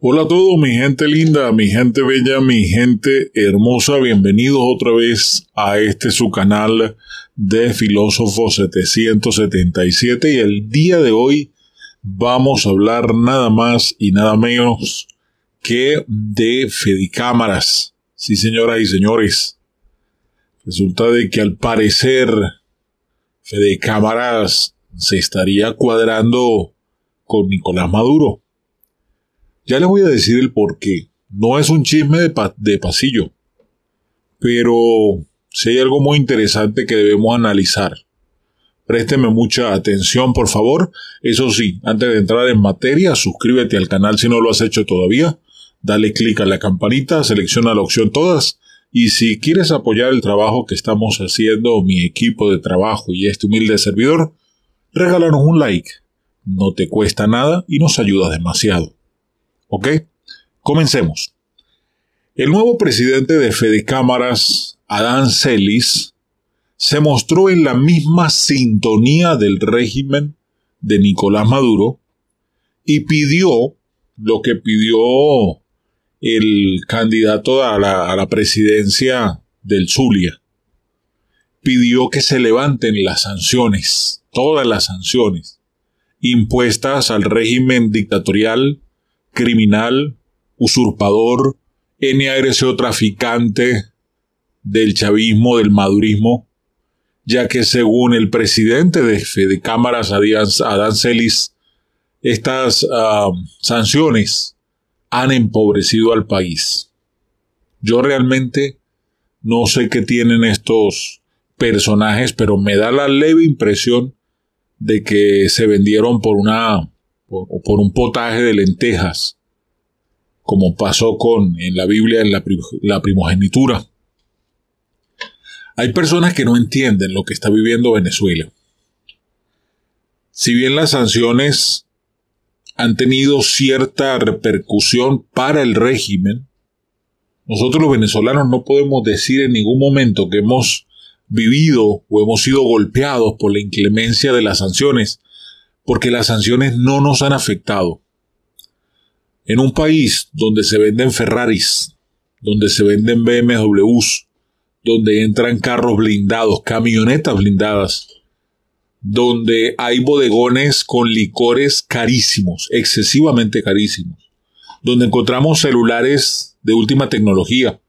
Hola a todos, mi gente linda, mi gente bella, mi gente hermosa, bienvenidos otra vez a este su canal de Filósofo 777 y el día de hoy vamos a hablar nada más y nada menos que de Fedicámaras. Sí, señoras y señores. Resulta de que al parecer Fedicámaras se estaría cuadrando con Nicolás Maduro. Ya les voy a decir el por qué. No es un chisme de, pasillo, pero si hay algo muy interesante que debemos analizar. Présteme mucha atención, por favor. Eso sí, antes de entrar en materia, suscríbete al canal si no lo has hecho todavía. Dale clic a la campanita, selecciona la opción todas. Y si quieres apoyar el trabajo que estamos haciendo, mi equipo de trabajo y este humilde servidor, regálanos un like. No te cuesta nada y nos ayuda demasiado. ¿Ok? Comencemos. El nuevo presidente de Fedecámaras, Adán Celis, se mostró en la misma sintonía del régimen de Nicolás Maduro y pidió lo que pidió el candidato a la, a la presidencia del Zulia. Pidió que se levanten las sanciones, todas las sanciones, impuestas al régimen dictatorial criminal, usurpador, NARCO traficante del chavismo, del madurismo, ya que según el presidente de, e, cámaras, Adán Celis, estas ah, sanciones han empobrecido al país. Yo realmente no sé qué tienen estos personajes, pero me da la leve impresión de que se vendieron por una o por un potaje de lentejas, como pasó con en la Biblia en la, la primogenitura. Hay personas que no entienden lo que está viviendo Venezuela. Si bien las sanciones han tenido cierta repercusión para el régimen, nosotros los venezolanos no podemos decir en ningún momento que hemos vivido o hemos sido golpeados por la inclemencia de las sanciones, porque las sanciones no nos han afectado. En un país donde se venden Ferraris, donde se venden BMWs, donde entran carros blindados, camionetas blindadas, donde hay bodegones con licores carísimos, excesivamente carísimos, donde encontramos celulares de última tecnología,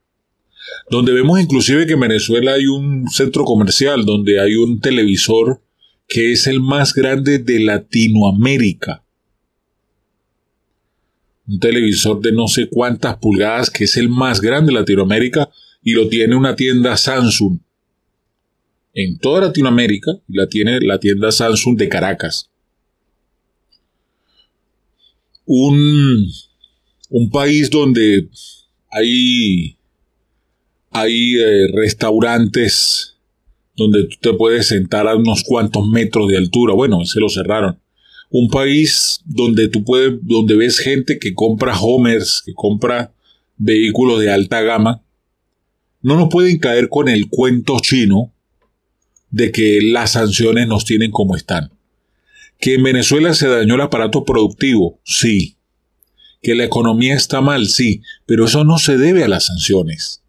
donde vemos inclusive que en Venezuela hay un centro comercial, donde hay un televisor que es el más grande de Latinoamérica. Un televisor de no sé cuántas pulgadas, que es el más grande de Latinoamérica, y lo tiene una tienda Samsung. En toda Latinoamérica la tiene la tienda Samsung de Caracas. Un, país donde hay, hay eh, restaurantes donde tú te puedes sentar a unos cuantos metros de altura. Bueno, se lo cerraron. Un país donde tú puedes, donde ves gente que compra Homers, que compra vehículos de alta gama. No nos pueden caer con el cuento chino de que las sanciones nos tienen como están. Que en Venezuela se dañó el aparato productivo, sí. Que la economía está mal, sí. Pero eso no se debe a las sanciones.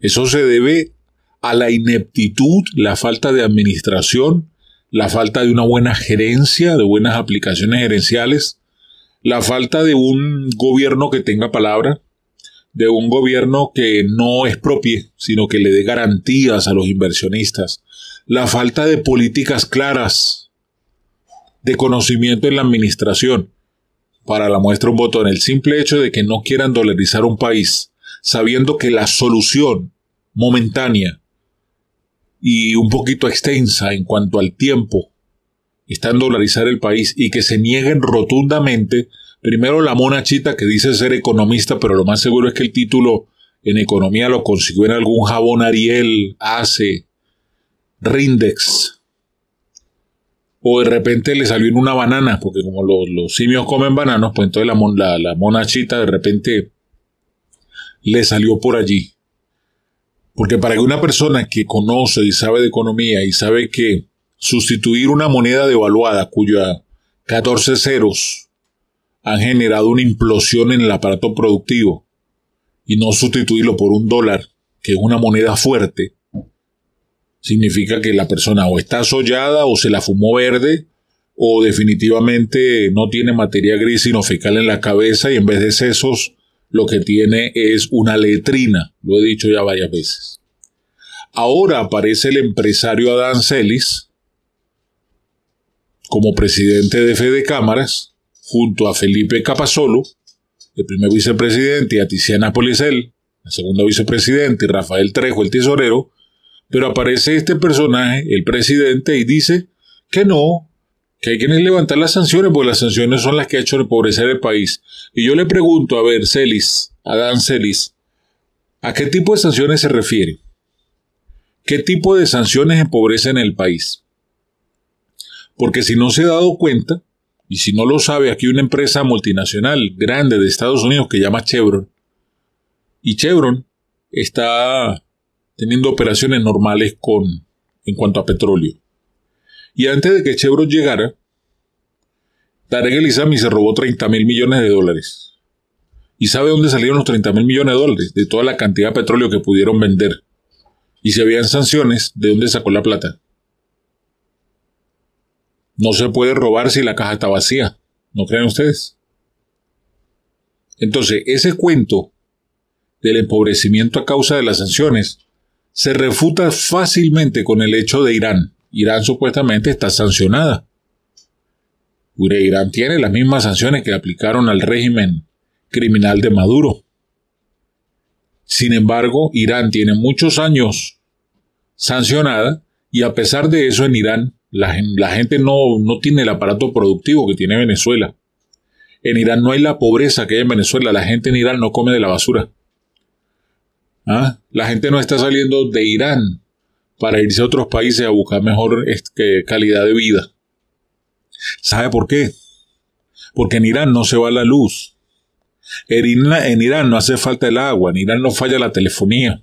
Eso se debe a la ineptitud, la falta de administración, la falta de una buena gerencia, de buenas aplicaciones gerenciales, la falta de un gobierno que tenga palabra, de un gobierno que no es propio, sino que le dé garantías a los inversionistas, la falta de políticas claras, de conocimiento en la administración. Para la muestra un botón, el simple hecho de que no quieran dolarizar un país, sabiendo que la solución momentánea y un poquito extensa en cuanto al tiempo está en dolarizar el país y que se nieguen rotundamente, primero la monachita que dice ser economista, pero lo más seguro es que el título en economía lo consiguió en algún jabón Ariel, ACE, Rindex. O de repente le salió en una banana, porque como los, simios comen bananos, pues entonces la, la, la de repente le salió por allí. Porque para que una persona que conoce y sabe de economía y sabe que sustituir una moneda devaluada cuya 14 ceros han generado una implosión en el aparato productivo y no sustituirlo por un dólar, que es una moneda fuerte, significa que la persona o está asollada o se la fumó verde o definitivamente no tiene materia gris sino fecal en la cabeza y en vez de sesos lo que tiene es una letrina, lo he dicho ya varias veces. Ahora aparece el empresario Adán Celis como presidente de Fede Cámaras, junto a Felipe Capasolo, el primer vicepresidente, y a Tiziana Policel, la segunda vicepresidente, y Rafael Trejo, el tesorero, pero aparece este personaje, el presidente, y dice que no, que hay quienes levantar las sanciones, porque las sanciones son las que ha hecho empobrecer el país. Y yo le pregunto, a ver, Celis, Dan Celis, ¿a qué tipo de sanciones se refiere? ¿Qué tipo de sanciones empobrecen el país? Porque si no se ha dado cuenta, y si no lo sabe, aquí una empresa multinacional grande de Estados Unidos que llama Chevron, y Chevron está teniendo operaciones normales con, en cuanto a petróleo. Y antes de que Chevron llegara, Tarek El Isami se robó 30 mil millones de dólares. ¿Y sabe dónde salieron los 30 mil millones de dólares? De toda la cantidad de petróleo que pudieron vender. Y si habían sanciones, ¿de dónde sacó la plata? No se puede robar si la caja está vacía. ¿No creen ustedes? Entonces, ese cuento del empobrecimiento a causa de las sanciones se refuta fácilmente con el hecho de Irán. Irán supuestamente está sancionada. Irán tiene las mismas sanciones que aplicaron al régimen criminal de Maduro. Sin embargo, Irán tiene muchos años sancionada y a pesar de eso en Irán la, gente no, tiene el aparato productivo que tiene Venezuela. En Irán no hay la pobreza que hay en Venezuela, la gente en Irán no come de la basura. ¿Ah? La gente no está saliendo de Irán para irse a otros países a buscar mejor este, calidad de vida. ¿Sabe por qué? Porque en Irán no se va la luz. En Irán no hace falta el agua, en Irán no falla la telefonía.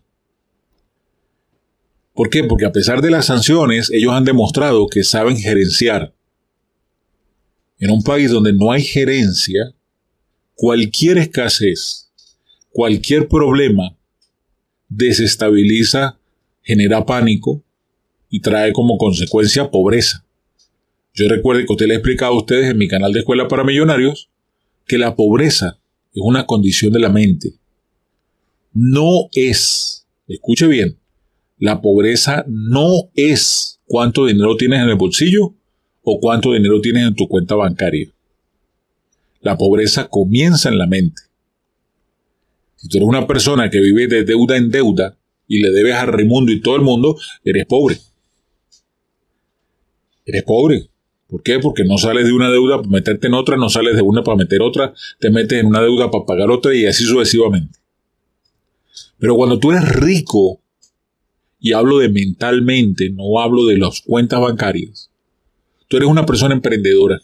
¿Por qué? Porque a pesar de las sanciones, ellos han demostrado que saben gerenciar. En un país donde no hay gerencia, cualquier escasez, cualquier problema desestabiliza genera pánico y trae como consecuencia pobreza. Yo recuerdo que usted le he explicado a ustedes en mi canal de Escuela para Millonarios que la pobreza es una condición de la mente. No es, escuche bien, la pobreza no es cuánto dinero tienes en el bolsillo o cuánto dinero tienes en tu cuenta bancaria. La pobreza comienza en la mente. Si tú eres una persona que vive de deuda en deuda, y le debes a Raimundo y todo el mundo, eres pobre. Eres pobre. ¿Por qué? Porque no sales de una deuda para meterte en otra, no sales de una para meter otra, te metes en una deuda para pagar otra y así sucesivamente. Pero cuando tú eres rico, y hablo de mentalmente, no hablo de las cuentas bancarias, tú eres una persona emprendedora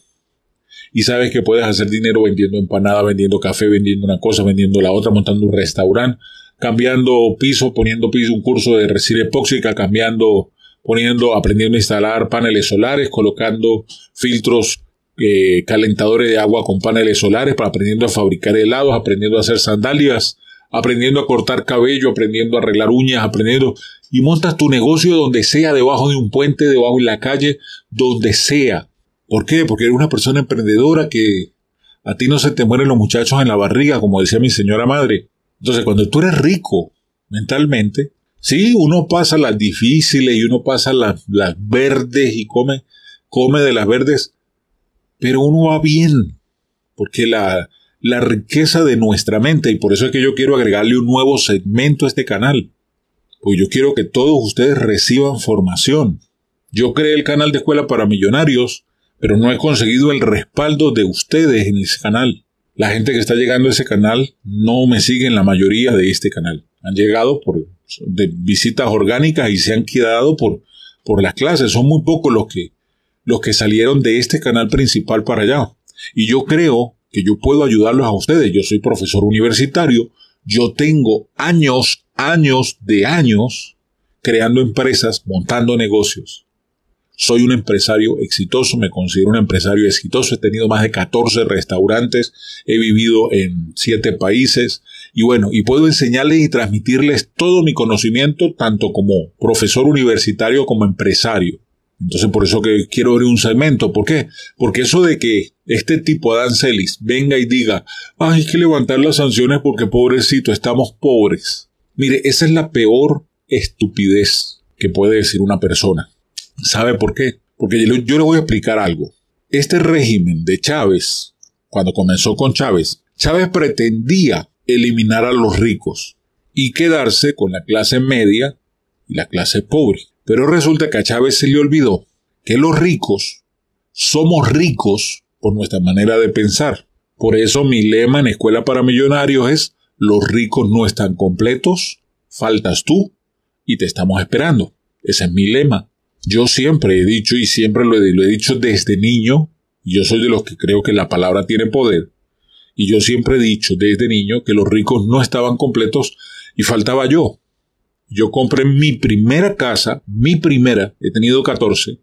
y sabes que puedes hacer dinero vendiendo empanada, vendiendo café, vendiendo una cosa, vendiendo la otra, montando un restaurante, cambiando piso, poniendo piso, un curso de resina epóxica, cambiando, poniendo, aprendiendo a instalar paneles solares, colocando filtros eh, calentadores de agua con paneles solares, para aprendiendo a fabricar helados, aprendiendo a hacer sandalias, aprendiendo a cortar cabello, aprendiendo a arreglar uñas, aprendiendo y montas tu negocio donde sea, debajo de un puente, debajo en la calle, donde sea. ¿Por qué? Porque eres una persona emprendedora que a ti no se te mueren los muchachos en la barriga, como decía mi señora madre. Entonces, cuando tú eres rico mentalmente, sí, uno pasa las difíciles y uno pasa las, verdes y come, come de las verdes, pero uno va bien, porque la, la riqueza de nuestra mente, y por eso es que yo quiero agregarle un nuevo segmento a este canal, pues yo quiero que todos ustedes reciban formación. Yo creé el canal de escuela para millonarios, pero no he conseguido el respaldo de ustedes en ese canal. La gente que está llegando a ese canal no me sigue en la mayoría de este canal. Han llegado por de visitas orgánicas y se han quedado por, por las clases. Son muy pocos los que, los que salieron de este canal principal para allá. Y yo creo que yo puedo ayudarlos a ustedes. Yo soy profesor universitario. Yo tengo años, años de años creando empresas, montando negocios soy un empresario exitoso, me considero un empresario exitoso, he tenido más de 14 restaurantes, he vivido en 7 países y bueno, y puedo enseñarles y transmitirles todo mi conocimiento, tanto como profesor universitario como empresario. Entonces por eso que quiero abrir un segmento. ¿Por qué? Porque eso de que este tipo Adán Celis venga y diga, hay que levantar las sanciones porque pobrecito, estamos pobres. Mire, esa es la peor estupidez que puede decir una persona. ¿Sabe por qué? Porque yo, le voy a explicar algo. Este régimen de Chávez, cuando comenzó con Chávez, Chávez pretendía eliminar a los ricos y quedarse con la clase media y la clase pobre. Pero resulta que a Chávez se le olvidó que los ricos somos ricos por nuestra manera de pensar. Por eso mi lema en Escuela para Millonarios es los ricos no están completos, faltas tú y te estamos esperando. Ese es mi lema. Yo siempre he dicho y siempre lo he, dicho desde niño, y yo soy de los que creo que la palabra tiene poder, y yo siempre he dicho desde niño que los ricos no estaban completos y faltaba yo. Yo compré mi primera casa, mi primera, he tenido 14,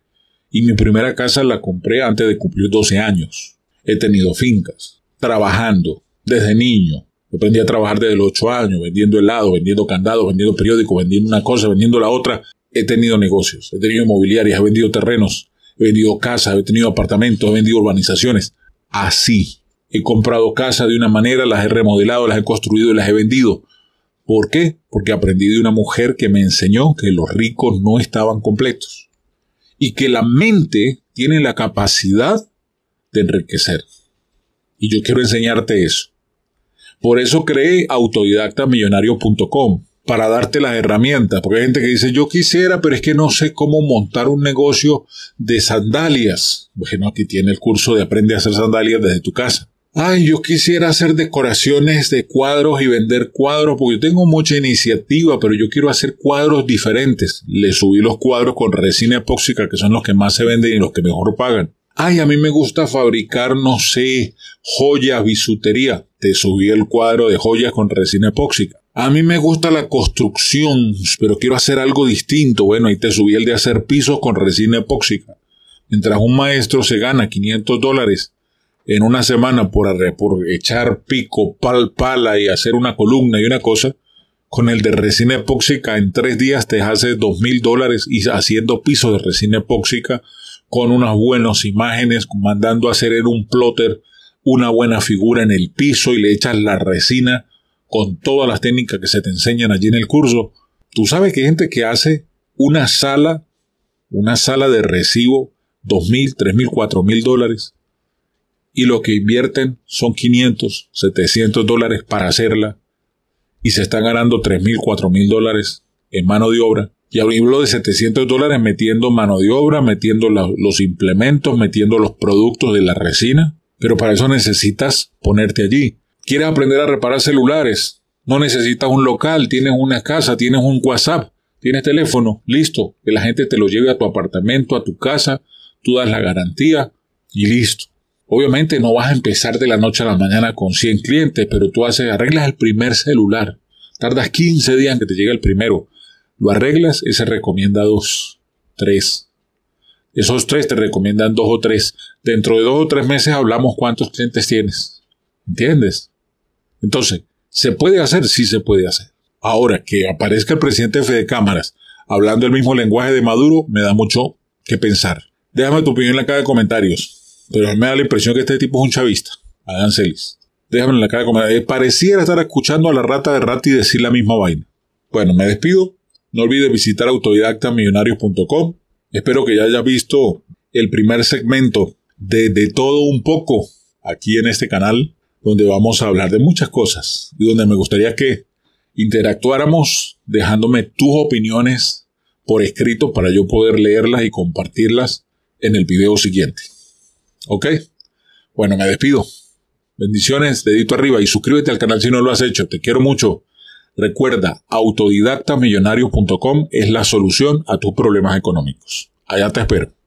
y mi primera casa la compré antes de cumplir 12 años. He tenido fincas, trabajando desde niño. Yo aprendí a trabajar desde los 8 años, vendiendo helado, vendiendo candados, vendiendo periódico, vendiendo una cosa, vendiendo la otra he tenido negocios, he tenido inmobiliarias, he vendido terrenos, he vendido casas, he tenido apartamentos, he vendido urbanizaciones. Así. He comprado casas de una manera, las he remodelado, las he construido y las he vendido. ¿Por qué? Porque aprendí de una mujer que me enseñó que los ricos no estaban completos y que la mente tiene la capacidad de enriquecer. Y yo quiero enseñarte eso. Por eso creé autodidactamillonario.com para darte las herramientas. Porque hay gente que dice, yo quisiera, pero es que no sé cómo montar un negocio de sandalias. Bueno, pues aquí tiene el curso de Aprende a hacer sandalias desde tu casa. Ay, yo quisiera hacer decoraciones de cuadros y vender cuadros, porque yo tengo mucha iniciativa, pero yo quiero hacer cuadros diferentes. Le subí los cuadros con resina epóxica, que son los que más se venden y los que mejor pagan. Ay, a mí me gusta fabricar, no sé, joyas, bisutería. Te subí el cuadro de joyas con resina epóxica. A mí me gusta la construcción, pero quiero hacer algo distinto. Bueno, ahí te subí el de hacer pisos con resina epóxica. Mientras un maestro se gana 500 dólares en una semana por, echar pico, pal, pala y hacer una columna y una cosa, con el de resina epóxica en tres días te hace 2.000 mil dólares y haciendo pisos de resina epóxica con unas buenas imágenes, mandando a hacer en un plotter una buena figura en el piso y le echas la resina con todas las técnicas que se te enseñan allí en el curso. Tú sabes que hay gente que hace una sala, una sala de recibo, dos mil, tres mil, cuatro mil dólares, y lo que invierten son 500, 700 dólares para hacerla, y se están ganando tres mil, cuatro mil dólares en mano de obra. Y hablo de 700 dólares metiendo mano de obra, metiendo los implementos, metiendo los productos de la resina. Pero para eso necesitas ponerte allí. Quieres aprender a reparar celulares. No necesitas un local, tienes una casa, tienes un WhatsApp, tienes teléfono. Listo, que la gente te lo lleve a tu apartamento, a tu casa, tú das la garantía y listo. Obviamente no vas a empezar de la noche a la mañana con 100 clientes, pero tú haces, arreglas el primer celular. Tardas 15 días en que te llegue el primero. Lo arreglas y se recomienda dos, tres. Esos tres te recomiendan dos o tres. Dentro de dos o tres meses hablamos cuántos clientes tienes. ¿Entiendes? Entonces, ¿se puede hacer? Sí se puede hacer. Ahora, que aparezca el presidente de Fede Cámaras hablando el mismo lenguaje de Maduro, me da mucho que pensar. Déjame tu opinión en la caja de comentarios. Pero me da la impresión que este tipo es un chavista. Adán Celis. Déjame en la caja de comentarios. Eh, pareciera estar escuchando a la rata de y decir la misma vaina. Bueno, me despido. No olvides visitar autodidactamillonarios.com. Espero que ya hayas visto el primer segmento de De Todo Un Poco aquí en este canal donde vamos a hablar de muchas cosas y donde me gustaría que interactuáramos dejándome tus opiniones por escrito para yo poder leerlas y compartirlas en el video siguiente. ¿Ok? Bueno, me despido. Bendiciones, dedito arriba y suscríbete al canal si no lo has hecho. Te quiero mucho. Recuerda, autodidactamillonarios.com es la solución a tus problemas económicos. Allá te espero.